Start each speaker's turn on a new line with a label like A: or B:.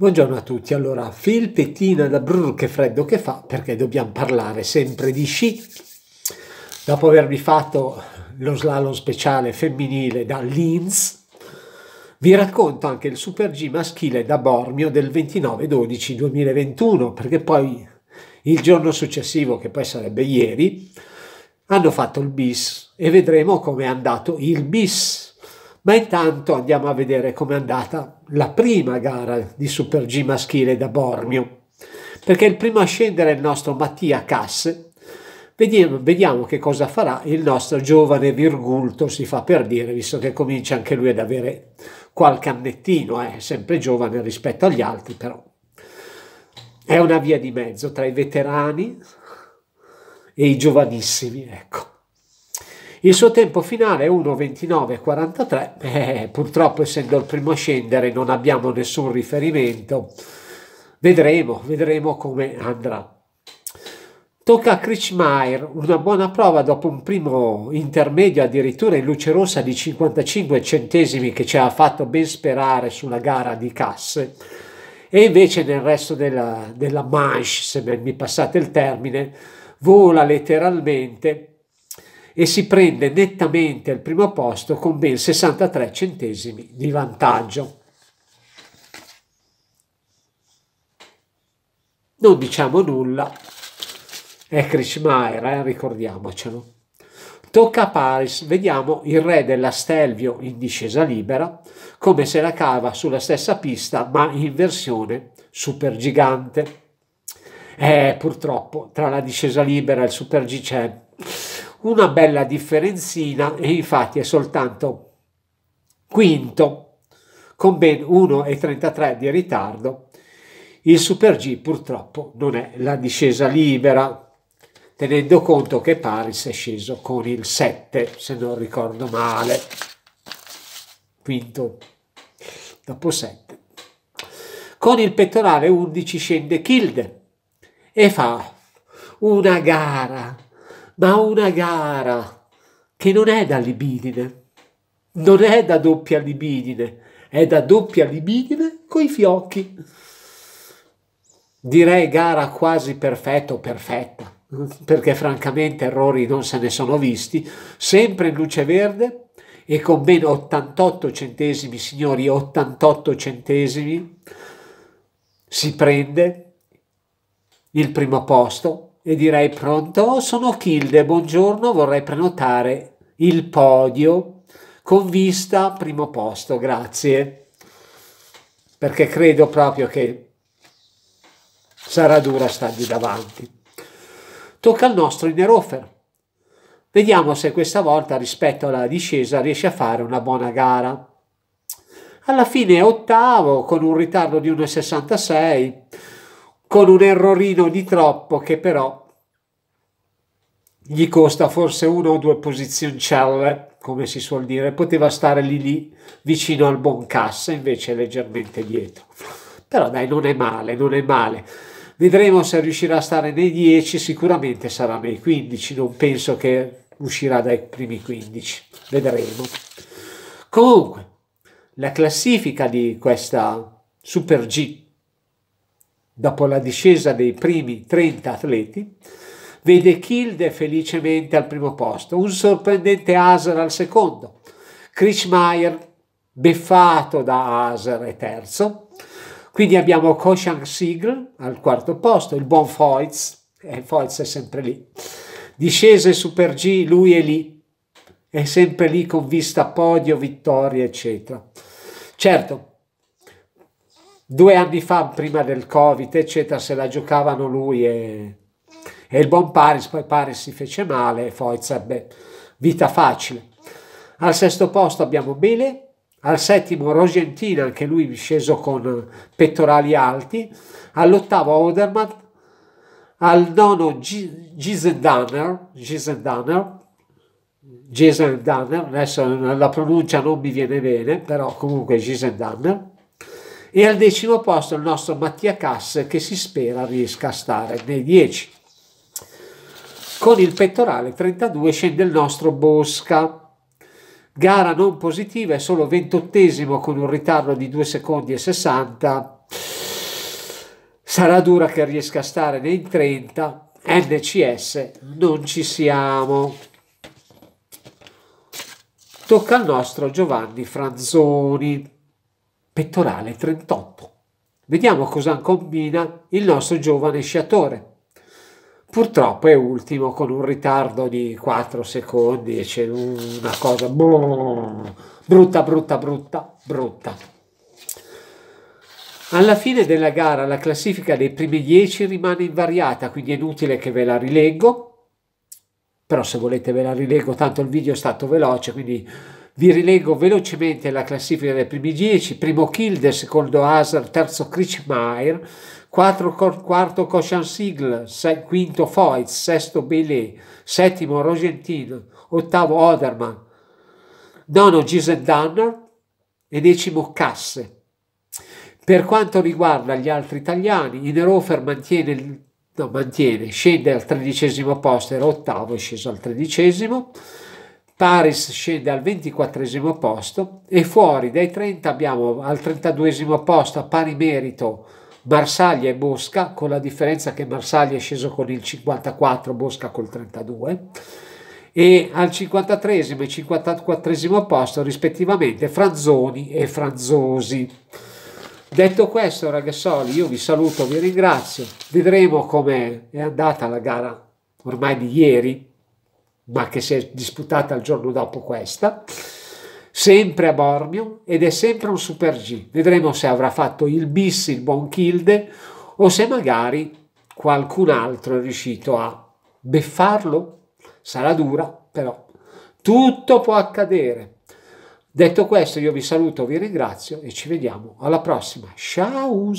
A: Buongiorno a tutti, allora Phil pettina da brrr che freddo che fa perché dobbiamo parlare sempre di sci. Dopo avervi fatto lo slalom speciale femminile da Linz, vi racconto anche il Super G maschile da Bormio del 29-12-2021 perché poi il giorno successivo, che poi sarebbe ieri, hanno fatto il bis e vedremo come è andato il bis ma intanto andiamo a vedere com'è andata la prima gara di Super G maschile da Bormio, perché il primo a scendere è il nostro Mattia Casse. Vediamo, vediamo che cosa farà il nostro giovane Virgulto, si fa per dire, visto che comincia anche lui ad avere qualche annettino, è eh, sempre giovane rispetto agli altri però. È una via di mezzo tra i veterani e i giovanissimi, ecco. Il suo tempo finale è 1.29.43, eh, purtroppo essendo il primo a scendere non abbiamo nessun riferimento. Vedremo, vedremo come andrà. Tocca a Krichmeier, una buona prova dopo un primo intermedio addirittura in luce rossa di 55 centesimi che ci ha fatto ben sperare sulla gara di casse. E invece nel resto della, della manche, se mi passate il termine, vola letteralmente e si prende nettamente al primo posto con ben 63 centesimi di vantaggio. Non diciamo nulla, è Krishmair, eh? ricordiamocelo. Tocca a Paris, vediamo il re della Stelvio in discesa libera, come se la cava sulla stessa pista ma in versione super gigante. Eh, purtroppo tra la discesa libera e il super G c'è una bella differenzina e infatti è soltanto quinto con ben 1,33 di ritardo. Il Super G purtroppo non è la discesa libera, tenendo conto che Paris è sceso con il 7, se non ricordo male. Quinto dopo 7. Con il pettorale 11 scende Kilde e fa una gara ma una gara che non è da libidine, non è da doppia libidine, è da doppia libidine coi fiocchi. Direi gara quasi perfetta o perfetta, perché francamente errori non se ne sono visti, sempre in luce verde e con ben 88 centesimi, signori, 88 centesimi si prende il primo posto e direi pronto, sono Kilde, buongiorno, vorrei prenotare il podio con vista primo posto, grazie, perché credo proprio che sarà dura stargli davanti. Tocca al nostro Inerofer. Vediamo se questa volta rispetto alla discesa riesce a fare una buona gara. Alla fine ottavo con un ritardo di 1,66 con un errorino di troppo che però gli costa forse uno o due posizioncelle, come si suol dire, poteva stare lì lì vicino al buon cassa, invece leggermente dietro. Però dai, non è male, non è male. Vedremo se riuscirà a stare nei 10, sicuramente sarà nei 15, non penso che uscirà dai primi 15, vedremo. Comunque, la classifica di questa Super G dopo la discesa dei primi 30 atleti, vede Kilde felicemente al primo posto, un sorprendente Aser al secondo, Krichmeier beffato da Aser e terzo, quindi abbiamo Koshan Sigl al quarto posto, il buon Foyz, e eh, è sempre lì, discese Super G, lui è lì, è sempre lì con vista podio, vittoria, eccetera. Certo, due anni fa, prima del Covid, eccetera, se la giocavano lui e, e il buon Paris, poi Paris si fece male e Foiz, beh, vita facile. Al sesto posto abbiamo Bele, al settimo Rogentina, anche lui sceso con pettorali alti, all'ottavo Odermatt, al nono Gisendanner, Gisendanner, Gisendanner, adesso la pronuncia non mi viene bene, però comunque Gisendanner, e al decimo posto il nostro Mattia Cass che si spera riesca a stare nei 10. Con il pettorale 32 scende il nostro Bosca. Gara non positiva, è solo ventottesimo con un ritardo di 2 secondi e 60. Sarà dura che riesca a stare nei 30. NCS, non ci siamo. Tocca al nostro Giovanni Franzoni pettorale 38. Vediamo cosa combina il nostro giovane sciatore. Purtroppo è ultimo con un ritardo di 4 secondi e c'è una cosa boh, brutta, brutta, brutta, brutta. Alla fine della gara la classifica dei primi 10 rimane invariata, quindi è inutile che ve la rileggo, però se volete ve la rileggo, tanto il video è stato veloce, quindi vi rileggo velocemente la classifica dei primi 10, primo Kilde, secondo Hazard, terzo Krichmeier, quarto, quarto Koshan Sigl, quinto Foyt, sesto Belé, settimo Rogentin, ottavo Oderman, nono Gisendanner e decimo Casse. Per quanto riguarda gli altri italiani, Inerofer mantiene no, mantiene, scende al tredicesimo posto, era ottavo, è sceso al tredicesimo. Paris scende al 24 posto e fuori dai 30 abbiamo al 32 posto a pari merito Marsaglia e Mosca, con la differenza che Marsaglia è sceso con il 54, Mosca col 32, e al 53 e 54 posto rispettivamente Franzoni e Franzosi. Detto questo, ragazzoli, io vi saluto, vi ringrazio. Vedremo come è andata la gara ormai di ieri ma che si è disputata il giorno dopo questa, sempre a Bormio ed è sempre un Super G. Vedremo se avrà fatto il bis, il Bonchilde, o se magari qualcun altro è riuscito a beffarlo. Sarà dura, però tutto può accadere. Detto questo, io vi saluto, vi ringrazio e ci vediamo alla prossima. Ciao!